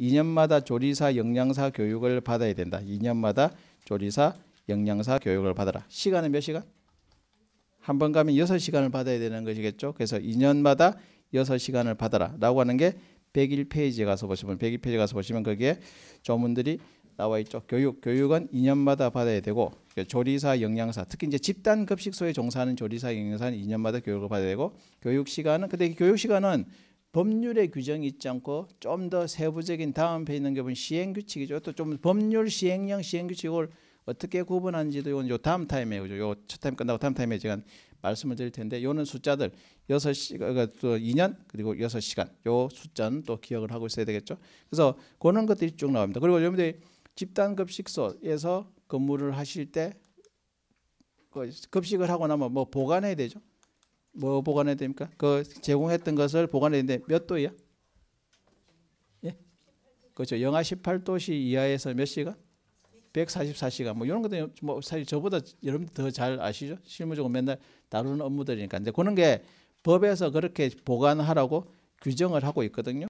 2년마다 조리사 영양사 교육을 받아야 된다. 2년마다 조리사 영양사 교육을 받아라. 시간은 몇 시간? 한 번 가면 6시간을 받아야 되는 것이겠죠. 그래서 2년마다 6시간을 받아라. 라고 하는 게 101페이지에 가서 보시면 101페이지 가서 보시면 거기에 조문들이 나와 있죠. 교육 교육은 2년마다 받아야 되고 그러니까 조리사 영양사 특히 이제 집단 급식소에 종사하는 조리사 영양사는 2년마다 교육을 받아야 되고 교육 시간은 근데 교육 시간은 법률의 규정이 있지 않고 좀 더 세부적인 다음 에 있는 게 보면 시행규칙이죠. 또 좀 법률 시행령 시행규칙을 어떻게 구분하는지도 이건 요 다음 타임에 그죠. 요첫 타임 끝나고 다음 타임에 제가 말씀을 드릴 텐데 요는 숫자들 여섯 시간또 어, 그러니까 2년 그리고 6 시간요 숫자는 또 기억을 하고 있어야 되겠죠. 그래서 그런 것들이 쭉 나옵니다. 그리고 여러분들이 집단 급식소에서 근무를 하실 때 그 급식을 하고 나면 뭐 보관해야 되죠. 뭐 보관해야 됩니까? 그 제공했던 것을 보관해야 되는데 몇 도야? 예? 그렇죠. 영하 18도씨 이하에서 몇 시간? 144시간 뭐 이런 것들 뭐 사실 저보다 여러분 더잘 아시죠? 실무적으로 맨날 다루는 업무들이니까. 근데 그런 게 법에서 그렇게 보관하라고 규정을 하고 있거든요.